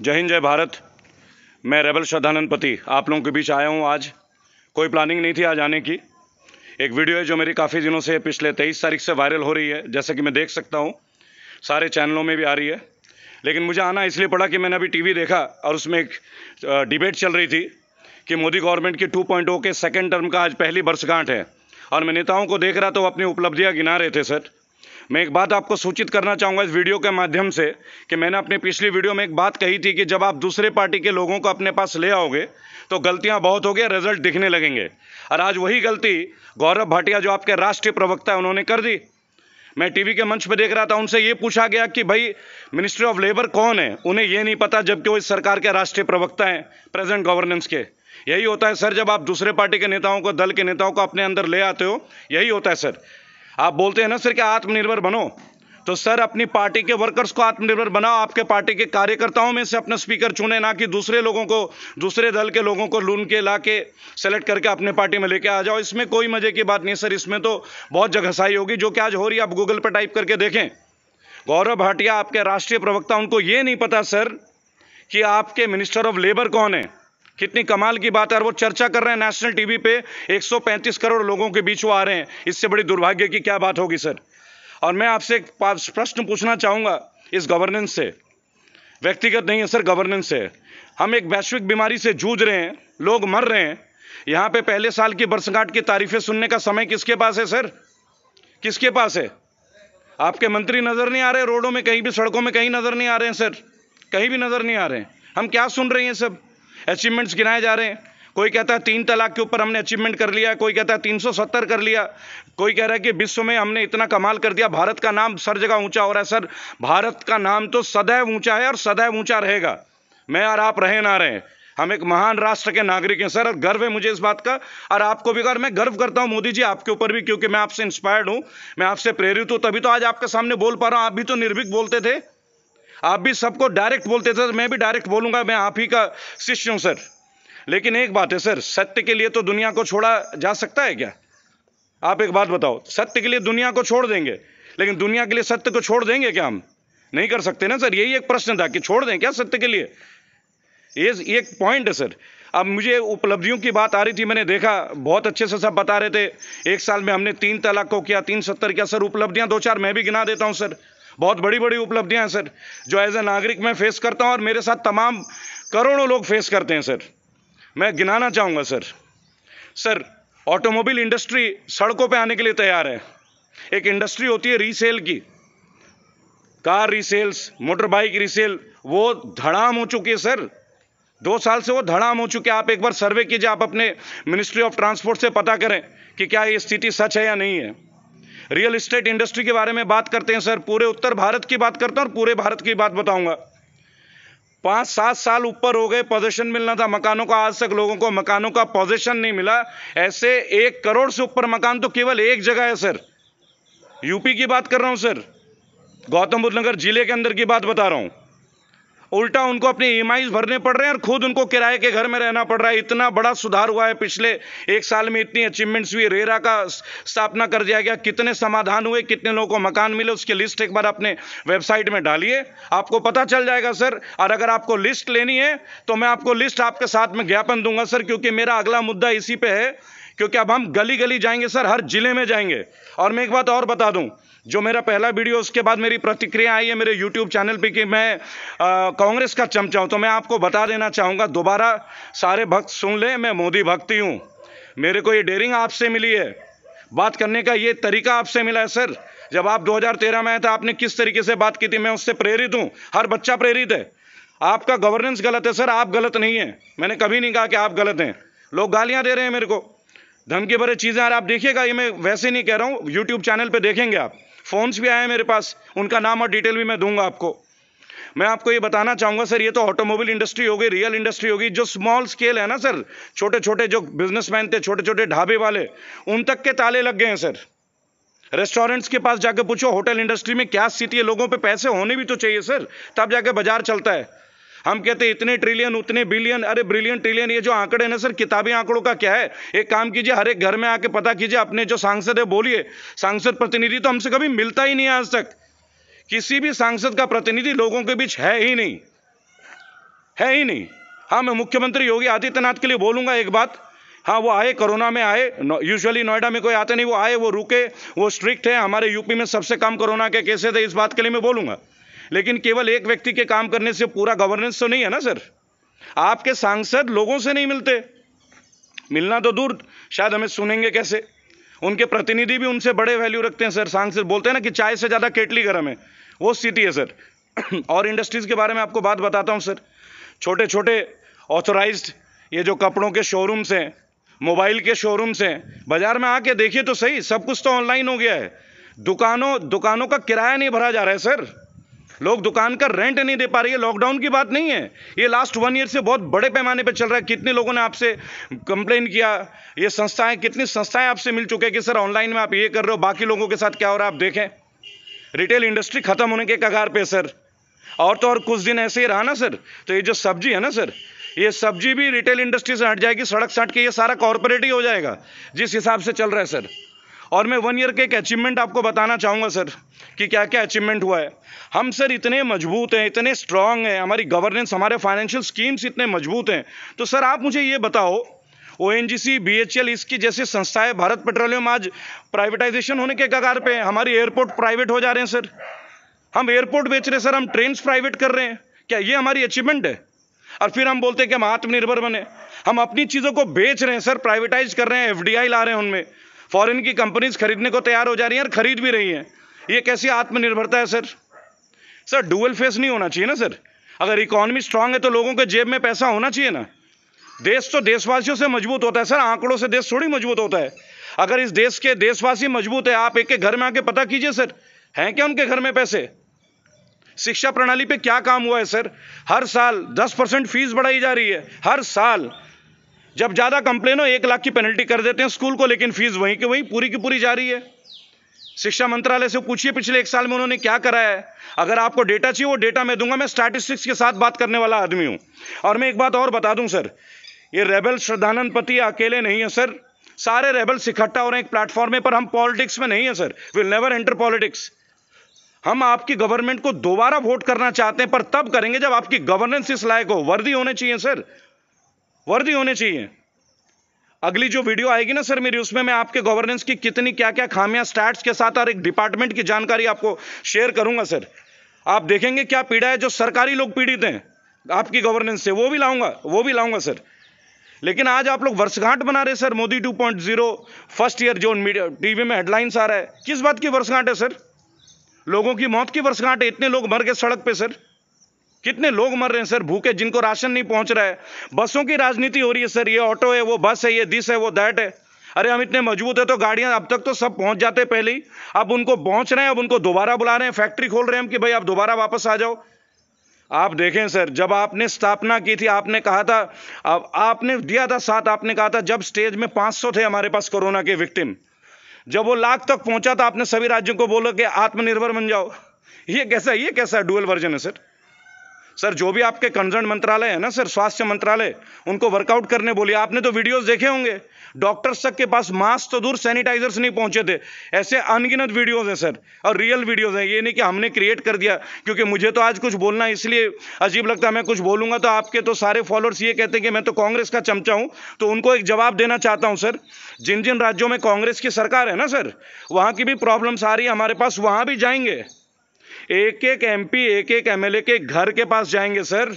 जय हिंद जय भारत मैं रेबल श्रद्धानंद पति आप लोगों के बीच आया हूँ आज कोई प्लानिंग नहीं थी आज आने की एक वीडियो है जो मेरी काफ़ी दिनों से पिछले तेईस तारीख से वायरल हो रही है जैसे कि मैं देख सकता हूँ सारे चैनलों में भी आ रही है लेकिन मुझे आना इसलिए पड़ा कि मैंने अभी टीवी देखा और उसमें एक डिबेट चल रही थी कि मोदी गवर्नमेंट की टू oh के सेकेंड टर्म का आज पहली वर्षगांठ है और मैं नेताओं को देख रहा तो अपनी उपलब्धियाँ गिना रहे थे सर मैं एक बात आपको सूचित करना चाहूँगा इस वीडियो के माध्यम से कि मैंने अपनी पिछली वीडियो में एक बात कही थी कि जब आप दूसरे पार्टी के लोगों को अपने पास ले आओगे तो गलतियाँ बहुत हो रिजल्ट दिखने लगेंगे और आज वही गलती गौरव भाटिया जो आपके राष्ट्रीय प्रवक्ता है उन्होंने कर दी मैं टीवी के मंच पर देख रहा था उनसे ये पूछा गया कि भाई मिनिस्ट्री ऑफ लेबर कौन है उन्हें ये नहीं पता जबकि वो इस सरकार के राष्ट्रीय प्रवक्ता हैं प्रेजेंट गवर्नेंस के यही होता है सर जब आप दूसरे पार्टी के नेताओं को दल के नेताओं को अपने अंदर ले आते हो यही होता है सर आप बोलते हैं ना सर कि आत्मनिर्भर बनो तो सर अपनी पार्टी के वर्कर्स को आत्मनिर्भर बनाओ आपके पार्टी के कार्यकर्ताओं में से अपना स्पीकर चुने ना कि दूसरे लोगों को दूसरे दल के लोगों को लून के ला के सेलेक्ट करके अपने पार्टी में लेके आ जाओ इसमें कोई मज़े की बात नहीं सर इसमें तो बहुत जगहसाई होगी जो कि आज हो रही है आप गूगल पर टाइप करके देखें गौरव भाटिया आपके राष्ट्रीय प्रवक्ता उनको ये नहीं पता सर कि आपके मिनिस्टर ऑफ लेबर कौन है कितनी कमाल की बात है वो चर्चा कर रहे हैं नेशनल टीवी पे 135 करोड़ लोगों के बीच वो आ रहे हैं इससे बड़ी दुर्भाग्य की क्या बात होगी सर और मैं आपसे एक प्रश्न पूछना चाहूँगा इस गवर्नेंस से व्यक्तिगत नहीं है सर गवर्नेंस से हम एक वैश्विक बीमारी से जूझ रहे हैं लोग मर रहे हैं यहाँ पे पहले साल की बरसगांठ की तारीफें सुनने का समय किसके पास है सर किसके पास है आपके मंत्री नज़र नहीं आ रहे रोडों में कहीं भी सड़कों में कहीं नज़र नहीं आ रहे हैं सर कहीं भी नज़र नहीं आ रहे हैं हम क्या सुन रहे हैं सब अचीवमेंट्स गिनाए जा रहे हैं कोई कहता है तीन तलाक के ऊपर हमने अचीवमेंट कर लिया कोई कहता है तीन सौ सत्तर कर लिया कोई कह रहा है कि विश्व में हमने इतना कमाल कर दिया भारत का नाम सर जगह ऊंचा हो रहा है सर भारत का नाम तो सदैव ऊंचा है और सदैव ऊंचा रहेगा मैं और आप रहे ना रहे हम एक महान राष्ट्र के नागरिक हैं सर और गर्व है मुझे इस बात का और आपको भी और मैं गर्व करता हूँ मोदी जी आपके ऊपर भी क्योंकि मैं आपसे इंस्पायर्ड हूँ मैं आपसे प्रेरित हूँ तभी तो आज आपके सामने बोल पा रहा हूँ आप भी तो निर्भीक बोलते थे आप भी सबको डायरेक्ट बोलते थे मैं भी डायरेक्ट बोलूँगा मैं आप ही का शिष्य हूँ सर लेकिन एक बात है सर सत्य के लिए तो दुनिया को छोड़ा जा सकता है क्या आप एक बात बताओ सत्य के लिए दुनिया को छोड़ देंगे लेकिन दुनिया के लिए सत्य को छोड़ देंगे क्या हम नहीं कर सकते ना सर यही एक प्रश्न था कि छोड़ दें क्या सत्य के लिए ये एक पॉइंट है सर अब मुझे उपलब्धियों की बात आ रही थी मैंने देखा बहुत अच्छे से सब बता रहे थे एक साल में हमने तीन तलाक को किया तीन सत्तर किया सर उपलब्धियां दो चार मैं भी गिना देता हूं सर बहुत बड़ी बड़ी उपलब्धियां हैं सर जो एज ए नागरिक मैं फेस करता हूं और मेरे साथ तमाम करोड़ों लोग फेस करते हैं सर मैं गिनाना चाहूँगा सर सर ऑटोमोबाइल इंडस्ट्री सड़कों पे आने के लिए तैयार है एक इंडस्ट्री होती है रीसेल की car resales motorbike resale वो धड़ाम हो चुकी है सर दो साल से वो धड़ाम हो चुके आप एक बार सर्वे कीजिए आप अपने मिनिस्ट्री ऑफ ट्रांसपोर्ट से पता करें कि क्या ये स्थिति सच है या नहीं है रियल इस्टेट इंडस्ट्री के बारे में बात करते हैं सर पूरे उत्तर भारत की बात करता हूँ और पूरे भारत की बात बताऊँगा पाँच सात साल ऊपर हो गए पोजेशन मिलना था मकानों का आज तक लोगों को मकानों का पोजेशन नहीं मिला ऐसे एक करोड़ से ऊपर मकान तो केवल एक जगह है सर यूपी की बात कर रहा हूँ सर गौतम बुद्ध नगर जिले के अंदर की बात बता रहा हूँ उल्टा उनको अपनी ई भरने पड़ रहे हैं और खुद उनको किराए के घर में रहना पड़ रहा है इतना बड़ा सुधार हुआ है पिछले एक साल में इतनी अचीवमेंट्स हुई रेरा का स्थापना कर दिया गया कितने समाधान हुए कितने लोगों को मकान मिले उसकी लिस्ट एक बार अपने वेबसाइट में डालिए आपको पता चल जाएगा सर और अगर आपको लिस्ट लेनी है तो मैं आपको लिस्ट आपके साथ में ज्ञापन दूंगा सर क्योंकि मेरा अगला मुद्दा इसी पर है क्योंकि अब हम गली गली जाएंगे सर हर जिले में जाएंगे और मैं एक बात और बता दूं जो मेरा पहला वीडियो उसके बाद मेरी प्रतिक्रिया आई है मेरे यूट्यूब चैनल पे कि मैं कांग्रेस का चमचा हूँ तो मैं आपको बता देना चाहूँगा दोबारा सारे भक्त सुन लें मैं मोदी भक्ति हूँ मेरे को ये डेरिंग आपसे मिली है बात करने का ये तरीका आपसे मिला है सर जब आप 2013 में आए थे तो आपने किस तरीके से बात की थी मैं उससे प्रेरित हूँ हर बच्चा प्रेरित है आपका गवर्नेंस गलत है सर आप गलत नहीं है मैंने कभी नहीं कहा कि आप गलत हैं लोग गालियाँ दे रहे हैं मेरे को धमकी भरे चीज़ें यार आप देखिएगा ये मैं वैसे नहीं कह रहा हूँ यूट्यूब चैनल पर देखेंगे आप फ़ोन्स भी आए हैं मेरे पास उनका नाम और डिटेल भी मैं दूंगा आपको मैं आपको ये बताना चाहूँगा सर ये तो ऑटोमोबाइल इंडस्ट्री होगी रियल इंडस्ट्री होगी जो स्मॉल स्केल है ना सर छोटे छोटे जो बिजनेसमैन थे छोटे छोटे ढाबे वाले उन तक के ताले लग गए हैं सर रेस्टोरेंट्स के पास जाकर पूछो होटल इंडस्ट्री में क्या स्थिति है लोगों पे पैसे होने भी तो चाहिए सर तब जाके बाजार चलता है हम कहते हैं इतने ट्रिलियन उतने बिलियन अरे ब्रिलियन ट्रिलियन ये जो आंकड़े ना सर किताबी आंकड़ों का क्या है एक काम कीजिए हर एक घर में आके पता कीजिए अपने जो सांसद है बोलिए सांसद प्रतिनिधि तो हमसे कभी मिलता ही नहीं आज तक किसी भी सांसद का प्रतिनिधि लोगों के बीच है ही नहीं है ही नहीं हाँ मैं मुख्यमंत्री योगी आदित्यनाथ के लिए बोलूंगा एक बात हाँ वो आए कोरोना में आए यूजुअली नोएडा में कोई आते नहीं वो आए वो रुके वो स्ट्रिक्ट है हमारे यूपी में सबसे कम कोरोना के केसेस है इस बात के लिए मैं बोलूंगा लेकिन केवल एक व्यक्ति के काम करने से पूरा गवर्नेंस तो नहीं है ना सर आपके सांसद लोगों से नहीं मिलते मिलना तो दूर शायद हमें सुनेंगे कैसे उनके प्रतिनिधि भी उनसे बड़े वैल्यू रखते हैं सर सांसद बोलते हैं ना कि चाय से ज़्यादा केटली गर्म है वो स्थिति है सर और इंडस्ट्रीज़ के बारे में आपको बात बताता हूँ सर छोटे छोटे ऑथोराइज ये जो कपड़ों के शोरूम्स हैं मोबाइल के शोरूम्स हैं बाज़ार में आके देखिए तो सही सब कुछ तो ऑनलाइन हो गया है दुकानों दुकानों का किराया नहीं भरा जा रहा है सर लोग दुकान का रेंट नहीं दे पा रही है लॉकडाउन की बात नहीं है ये लास्ट वन ईयर से बहुत बड़े पैमाने पर चल रहा है कितने लोगों ने आपसे कंप्लेन किया ये संस्थाएं कितनी संस्थाएं आपसे मिल चुके हैं कि सर ऑनलाइन में आप ये कर रहे हो बाकी लोगों के साथ क्या हो रहा है आप देखें रिटेल इंडस्ट्री खत्म होने के कगार पर सर और तो और कुछ दिन ऐसे ही रहा ना सर तो ये जो सब्जी है ना सर ये सब्जी भी रिटेल इंडस्ट्री से हट जाएगी सड़क सट के ये सारा कॉरपोरेट ही हो जाएगा जिस हिसाब से चल रहा है सर और मैं वन ईयर के एक अचीवमेंट आपको बताना चाहूँगा सर कि क्या क्या अचीवमेंट हुआ है हम सर इतने मजबूत हैं इतने स्ट्रांग हैं हमारी गवर्नेंस हमारे फाइनेंशियल स्कीम्स इतने मजबूत हैं तो सर आप मुझे ये बताओ O N G C B H L इसकी जैसी संस्थाएं भारत पेट्रोलियम आज प्राइवेटाइजेशन होने के कगार पे हमारी एयरपोर्ट प्राइवेट हो जा रहे हैं सर हम एयरपोर्ट बेच रहे हैं सर हम ट्रेन प्राइवेट कर रहे हैं क्या ये हमारी अचीवमेंट है और फिर हम बोलते हैं कि हम आत्मनिर्भर बने हम अपनी चीज़ों को बेच रहे हैं सर प्राइवेटाइज कर रहे हैं एफडीआई ला रहे हैं उनमें फॉरेन की कंपनीज खरीदने को तैयार हो जा रही हैं और खरीद भी रही हैं ये कैसी आत्मनिर्भरता है सर सर डुअल फेस नहीं होना चाहिए ना सर अगर इकोनॉमी स्ट्रांग है तो लोगों के जेब में पैसा होना चाहिए ना देश तो देशवासियों से मजबूत होता है सर आंकड़ों से देश थोड़ी मजबूत होता है अगर इस देश के देशवासी मजबूत है आप एक के घर में आके पता कीजिए सर हैं क्या उनके घर में पैसे शिक्षा प्रणाली पे क्या काम हुआ है सर हर साल 10 परसेंट फीस बढ़ाई जा रही है हर साल जब ज़्यादा कंप्लेन हो एक लाख की पेनल्टी कर देते हैं स्कूल को लेकिन फीस वहीं की वहीं पूरी की पूरी जा रही है शिक्षा मंत्रालय से पूछिए पिछले एक साल में उन्होंने क्या करा है अगर आपको डेटा चाहिए वो डेटा मैं दूंगा मैं स्टैटिस्टिक्स के साथ बात करने वाला आदमी हूँ और मैं एक बात और बता दूँ सर ये रेबल श्रद्धानंद पति अकेले नहीं है सर सारे रेबल्स इकट्ठा हो रहे हैं एक प्लेटफॉर्म पर हम पॉलिटिक्स में नहीं है sir will never enter politics हम आपकी गवर्नमेंट को दोबारा वोट करना चाहते हैं पर तब करेंगे जब आपकी गवर्नेंस इस लायक हो वर्दी होने चाहिए सर वर्दी होने चाहिए अगली जो वीडियो आएगी ना सर मेरी उसमें मैं आपके गवर्नेंस की कितनी क्या क्या खामियां स्टैट्स के साथ और एक डिपार्टमेंट की जानकारी आपको शेयर करूंगा सर आप देखेंगे क्या पीड़ा है जो सरकारी लोग पीड़ित हैं आपकी गवर्नेंस से वो भी लाऊंगा वो भी लाऊंगा सर लेकिन आज आप लोग वर्षगांठ बना रहे sir Modi two first year जो मीडिया टीवी में हेडलाइंस आ रहा है किस बात की वर्षगांठ है सर लोगों की मौत की वर्षगांठ है इतने लोग मर गए सड़क पर सर कितने लोग मर रहे हैं सर भूखे जिनको राशन नहीं पहुंच रहा है बसों की राजनीति हो रही है सर ये ऑटो है वो बस है ये दिस है वो दैट है अरे हम इतने मजबूत है तो गाड़ियां अब तक तो सब पहुंच जाते पहले ही अब उनको पहुंच रहे हैं अब उनको दोबारा बुला रहे हैं फैक्ट्री खोल रहे हैं हम कि भाई आप दोबारा वापस आ जाओ आप देखें सर जब आपने स्थापना की थी आपने कहा था अब आपने दिया था साथ आपने कहा था जब स्टेज में 500 थे हमारे पास कोरोना के विक्टिम जब वो लाख तक पहुंचा था आपने सभी राज्यों को बोला कि आत्मनिर्भर बन जाओ ये कैसा ये कैसा डुअल वर्जन है सर सर जो भी आपके कंसर्न मंत्रालय है ना सर स्वास्थ्य मंत्रालय उनको वर्कआउट करने बोलिए आपने तो वीडियोस देखे होंगे डॉक्टर्स तक के पास मास्क तो दूर सैनिटाइजर्स नहीं पहुंचे थे ऐसे अनगिनत वीडियोस हैं सर और रियल वीडियोस हैं ये नहीं कि हमने क्रिएट कर दिया क्योंकि मुझे तो आज कुछ बोलना इसलिए अजीब लगता है मैं कुछ बोलूँगा तो आपके तो सारे फॉलोअर्स ये कहते हैं कि मैं तो कांग्रेस का चमचा हूँ तो उनको एक जवाब देना चाहता हूँ सर जिन जिन राज्यों में कांग्रेस की सरकार है ना सर वहाँ की भी प्रॉब्लम्स आ रही है हमारे पास वहाँ भी जाएंगे एक एक एमपी एक एक एमएलए के घर के पास जाएंगे सर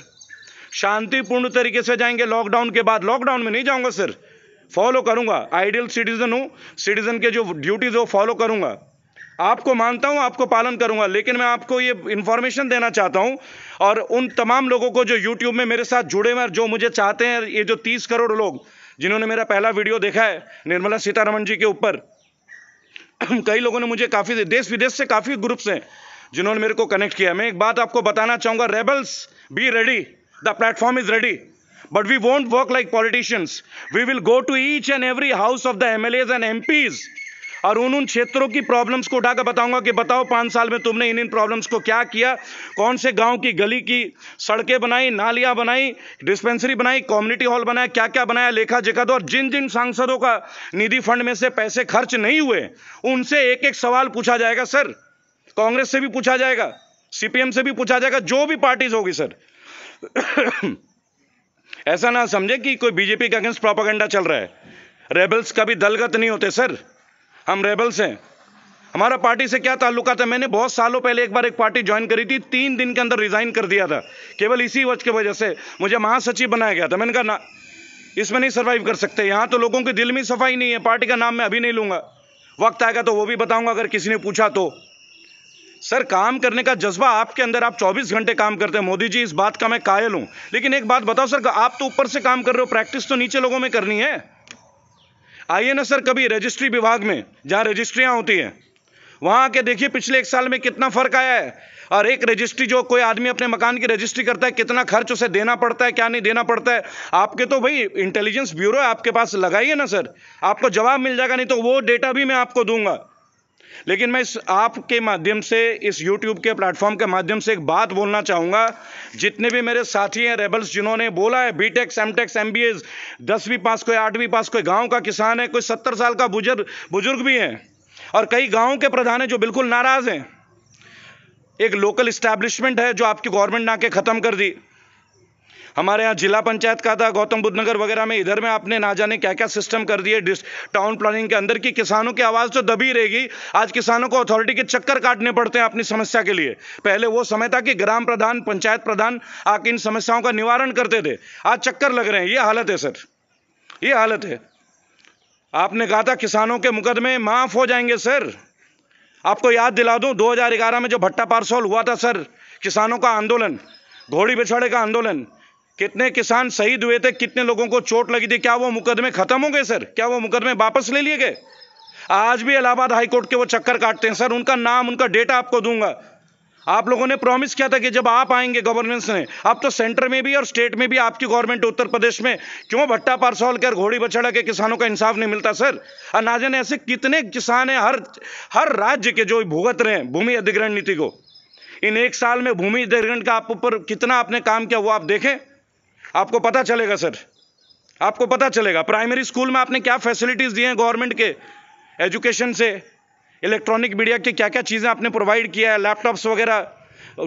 शांतिपूर्ण तरीके से जाएंगे लॉकडाउन के बाद लॉकडाउन में नहीं जाऊंगा सर फॉलो करूंगा आइडियल सिटीजन हूँ सिटीजन के जो ड्यूटीज हो फॉलो करूंगा आपको मानता हूं आपको पालन करूंगा लेकिन मैं आपको ये इंफॉर्मेशन देना चाहता हूं और उन तमाम लोगों को जो यूट्यूब में मेरे साथ जुड़े हुए जो मुझे चाहते हैं ये जो तीस करोड़ लोग जिन्होंने मेरा पहला वीडियो देखा है निर्मला सीतारमन जी के ऊपर कई लोगों ने मुझे काफ़ी देश विदेश से काफ़ी ग्रुप्स हैं जिन्होंने मेरे को कनेक्ट किया मैं एक बात आपको बताना चाहूंगा rebels be ready the platform is ready but we won't work like politicians. We will go to each and every house of the MLAs and M और उन उन क्षेत्रों की प्रॉब्लम्स को उठाकर बताऊंगा कि बताओ पाँच साल में तुमने इन इन प्रॉब्लम्स को क्या किया कौन से गांव की गली की सड़कें बनाई नालियां बनाई डिस्पेंसरी बनाई कम्युनिटी हॉल बनाया क्या क्या बनाया लेखा जेखा दो और जिन जिन सांसदों का निधि फंड में से पैसे खर्च नहीं हुए उनसे एक एक सवाल पूछा जाएगा सर कांग्रेस से भी पूछा जाएगा सीपीएम से भी पूछा जाएगा जो भी पार्टीज होगी सर ऐसा ना समझे कि कोई बीजेपी के अगेंस्ट प्रोपागेंडा चल रहा है रेबल्स कभी दलगत नहीं होते सर हम रेबल्स हैं हमारा पार्टी से क्या ताल्लुका है मैंने बहुत सालों पहले एक बार एक पार्टी ज्वाइन करी थी तीन दिन के अंदर रिजाइन कर दिया था केवल इसी वजह की वजह से मुझे महासचिव बनाया गया था मैंने कहा ना इसमें नहीं सर्वाइव कर सकते यहाँ तो लोगों के दिल में सफाई नहीं है पार्टी का नाम मैं अभी नहीं लूँगा वक्त आएगा तो वो भी बताऊँगा अगर किसी ने पूछा तो सर काम करने का जज्बा आपके अंदर आप 24 घंटे काम करते हैं मोदी जी इस बात का मैं कायल हूं लेकिन एक बात बताओ सर आप तो ऊपर से काम कर रहे हो प्रैक्टिस तो नीचे लोगों में करनी है आइए ना सर कभी रजिस्ट्री विभाग में जहां रजिस्ट्रियां होती हैं वहां के देखिए पिछले एक साल में कितना फर्क आया है और एक रजिस्ट्री जो कोई आदमी अपने मकान की रजिस्ट्री करता है कितना खर्च उसे देना पड़ता है क्या नहीं देना पड़ता है आपके तो भाई इंटेलिजेंस ब्यूरो है आपके पास लगाइए ना सर आपको जवाब मिल जाएगा नहीं तो वो डेटा भी मैं आपको दूंगा लेकिन मैं इस आपके माध्यम से इस यूट्यूब के प्लेटफॉर्म के माध्यम से एक बात बोलना चाहूँगा जितने भी मेरे साथी हैं रेबल्स जिन्होंने बोला है B techs M techs M B S दसवीं पास कोई आठवीं पास कोई गांव का किसान है कोई सत्तर साल का बुजुर्ग बुजुर्ग भी हैं और कई गाँव के प्रधान हैं जो बिल्कुल नाराज़ हैं एक लोकल इस्टेब्लिशमेंट है जो आपकी गवर्नमेंट ने आके ख़त्म कर दी हमारे यहाँ जिला पंचायत का था गौतम बुद्ध नगर वगैरह में इधर में आपने ना जाने क्या क्या सिस्टम कर दिए टाउन प्लानिंग के अंदर की किसानों की आवाज़ तो दबी रहेगी आज किसानों को अथॉरिटी के चक्कर काटने पड़ते हैं अपनी समस्या के लिए पहले वो समय था कि ग्राम प्रधान पंचायत प्रधान आके इन समस्याओं का निवारण करते थे आज चक्कर लग रहे हैं ये हालत है सर ये हालत है आपने कहा था किसानों के मुकदमे माफ़ हो जाएंगे सर आपको याद दिला दूं 2011 में जो भट्टा पार्सल हुआ था सर किसानों का आंदोलन घोड़ी बिछाड़े का आंदोलन कितने किसान शहीद हुए थे कितने लोगों को चोट लगी थी क्या वो मुकदमे खत्म हो गए सर क्या वो मुकदमे वापस ले लिए गए आज भी इलाहाबाद हाईकोर्ट के वो चक्कर काटते हैं सर उनका नाम उनका डेटा आपको दूंगा आप लोगों ने प्रॉमिस किया था कि जब आप आएंगे गवर्नेंस ने अब तो सेंटर में भी और स्टेट में भी आपकी गवर्नमेंट उत्तर प्रदेश में क्यों भट्टा पारसौल के और घोड़ी बछड़ा के किसानों का इंसाफ नहीं मिलता सर अनाजन ऐसे कितने किसान हैं हर हर राज्य के जो भुगत रहे हैं भूमि अधिग्रहण नीति को इन एक साल में भूमि अधिग्रहण का आप ऊपर कितना आपने काम किया वो आप देखें आपको पता चलेगा सर आपको पता चलेगा प्राइमरी स्कूल में आपने क्या फैसिलिटीज़ दी हैं गवर्नमेंट के एजुकेशन से इलेक्ट्रॉनिक मीडिया की क्या क्या चीज़ें आपने प्रोवाइड किया है लैपटॉप्स वगैरह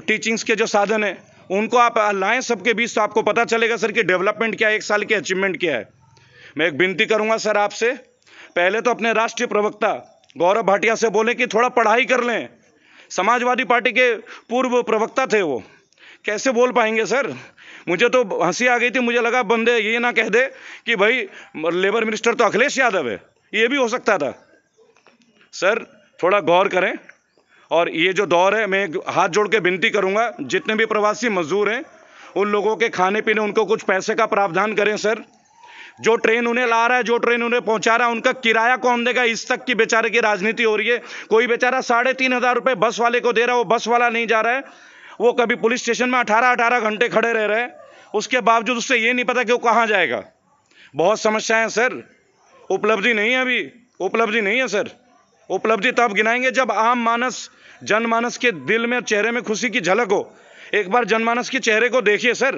टीचिंग्स के जो साधन हैं उनको आप लाएँ सबके बीच तो आपको पता चलेगा सर कि डेवलपमेंट क्या है एक साल की अचीवमेंट क्या है मैं एक विनती करूँगा सर आपसे पहले तो अपने राष्ट्रीय प्रवक्ता गौरव भाटिया से बोलें कि थोड़ा पढ़ाई कर लें समाजवादी पार्टी के पूर्व प्रवक्ता थे वो कैसे बोल पाएंगे सर मुझे तो हंसी आ गई थी मुझे लगा बंदे ये ना कह दे कि भाई लेबर मिनिस्टर तो अखिलेश यादव है ये भी हो सकता था सर थोड़ा गौर करें और ये जो दौर है मैं हाथ जोड़ के विनती करूँगा जितने भी प्रवासी मजदूर हैं उन लोगों के खाने पीने उनको कुछ पैसे का प्रावधान करें सर जो ट्रेन उन्हें ला रहा है जो ट्रेन उन्हें पहुंचा रहा है उनका किराया कौन देगा इस तक की बेचारे की राजनीति हो रही है कोई बेचारा साढ़े तीन हज़ार रुपये बस वाले को दे रहा है वो बस वाला नहीं जा रहा है वो कभी पुलिस स्टेशन में अठारह अठारह घंटे खड़े रह रहे उसके बावजूद उससे ये नहीं पता कि वो कहाँ जाएगा बहुत समस्याएं सर उपलब्धि नहीं है अभी उपलब्धि नहीं है सर उपलब्धि तब गिनाएंगे जब आम मानस जनमानस के दिल में चेहरे में खुशी की झलक हो एक बार जनमानस के चेहरे को देखिए सर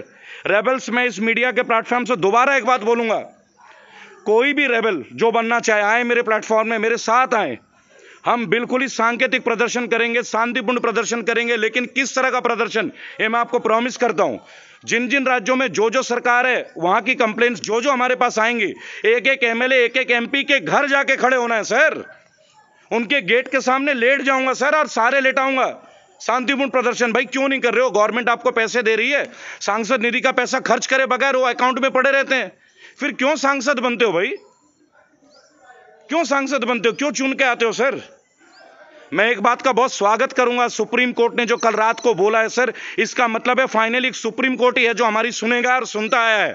रेबल्स मैं इस मीडिया के प्लेटफॉर्म से दोबारा एक बात बोलूँगा कोई भी रेबल जो बनना चाहे आए मेरे प्लेटफॉर्म में मेरे साथ आएँ हम बिल्कुल ही सांकेतिक प्रदर्शन करेंगे शांतिपूर्ण प्रदर्शन करेंगे लेकिन किस तरह का प्रदर्शन ये मैं आपको प्रॉमिस करता हूँ जिन जिन राज्यों में जो जो सरकार है वहाँ की कंप्लेंट्स जो जो हमारे पास आएंगी एक एक एमएलए एक एक एमपी के घर जाके खड़े होना है सर उनके गेट के सामने लेट जाऊंगा सर और सारे लेटाऊंगा शांतिपूर्ण प्रदर्शन भाई क्यों नहीं कर रहे हो गवर्नमेंट आपको पैसे दे रही है सांसद निधि का पैसा खर्च करे बगैर वो अकाउंट में पड़े रहते हैं फिर क्यों सांसद बनते हो भाई क्यों सांसद बनते हो क्यों चुन के आते हो सर मैं एक बात का बहुत स्वागत करूंगा सुप्रीम कोर्ट ने जो कल रात को बोला है सर इसका मतलब है फाइनली सुप्रीम कोर्ट ही है जो हमारी सुनेगा और सुनता आया है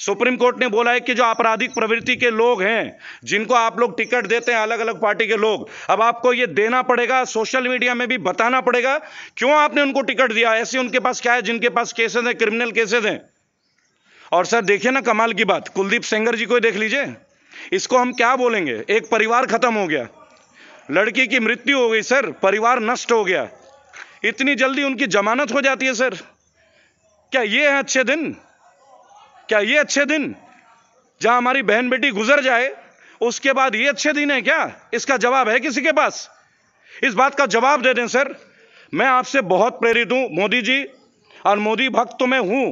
सुप्रीम कोर्ट ने बोला है कि जो आपराधिक प्रवृत्ति के लोग हैं जिनको आप लोग टिकट देते हैं अलग अलग पार्टी के लोग अब आपको ये देना पड़ेगा सोशल मीडिया में भी बताना पड़ेगा क्यों आपने उनको टिकट दिया ऐसे उनके पास क्या है जिनके पास केसेस हैं क्रिमिनल केसेस हैं और सर देखिए ना कमाल की बात कुलदीप सेंगर जी को देख लीजिए इसको हम क्या बोलेंगे एक परिवार खत्म हो गया लड़की की मृत्यु हो गई सर परिवार नष्ट हो गया इतनी जल्दी उनकी जमानत हो जाती है सर क्या ये है अच्छे दिन क्या ये अच्छे दिन जहां हमारी बहन बेटी गुजर जाए उसके बाद ये अच्छे दिन है क्या इसका जवाब है किसी के पास इस बात का जवाब दे दें सर मैं आपसे बहुत प्रेरित हूँ मोदी जी और मोदी भक्त तो मैं हूँ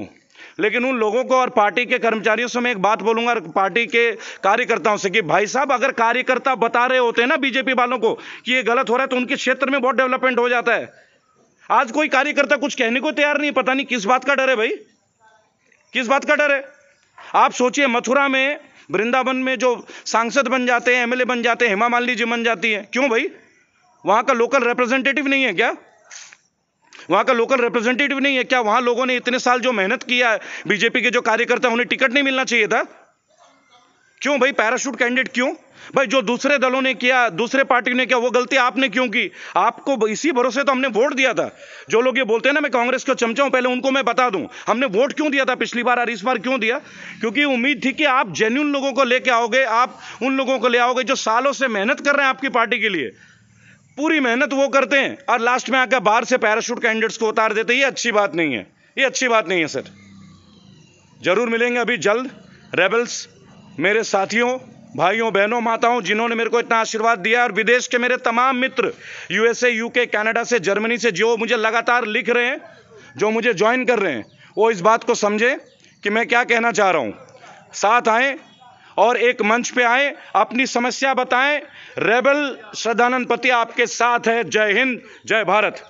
लेकिन उन लोगों को और पार्टी के कर्मचारियों से मैं एक बात बोलूंगा पार्टी के कार्यकर्ताओं से कि भाई साहब अगर कार्यकर्ता बता रहे होते हैं ना बीजेपी वालों को कि ये गलत हो रहा है तो उनके क्षेत्र में बहुत डेवलपमेंट हो जाता है आज कोई कार्यकर्ता कुछ कहने को तैयार नहीं पता नहीं किस बात का डर है भाई किस बात का डर है आप सोचिए मथुरा में वृंदावन में जो सांसद बन जाते हैं एमएलए बन जाते हैं हेमा मालिनी जी बन जाती है क्यों भाई वहाँ का लोकल रिप्रेजेंटेटिव नहीं है क्या वहाँ का लोकल रिप्रेजेंटेटिव नहीं है क्या वहाँ लोगों ने इतने साल जो मेहनत किया है बीजेपी के जो कार्यकर्ता उन्हें टिकट नहीं मिलना चाहिए था क्यों भाई पैराशूट कैंडिडेट क्यों भाई जो दूसरे दलों ने किया दूसरे पार्टी ने किया वो गलती आपने क्यों की आपको इसी भरोसे तो हमने वोट दिया था जो लोग ये बोलते हैं ना मैं कांग्रेस को चमचा पहले उनको मैं बता दूं हमने वोट क्यों दिया था पिछली बार और इस बार क्यों दिया क्योंकि उम्मीद थी कि आप जेन्यून लोगों को लेके आओगे आप उन लोगों को ले आओगे जो सालों से मेहनत कर रहे हैं आपकी पार्टी के लिए पूरी मेहनत वो करते हैं और लास्ट में आकर बाहर से पैराशूट कैंडिडेट्स को उतार देते हैं ये अच्छी बात नहीं है ये अच्छी बात नहीं है सर जरूर मिलेंगे अभी जल्द रेबल्स मेरे साथियों भाइयों बहनों माताओं जिन्होंने मेरे को इतना आशीर्वाद दिया और विदेश के मेरे तमाम मित्र यूएसए यूके कनाडा से जर्मनी से जो मुझे लगातार लिख रहे हैं जो मुझे ज्वाइन कर रहे हैं वो इस बात को समझें कि मैं क्या कहना चाह रहा हूँ साथ आएँ और एक मंच पे आए अपनी समस्या बताएं रेबल श्रद्धानंद पति आपके साथ है जय हिंद जय भारत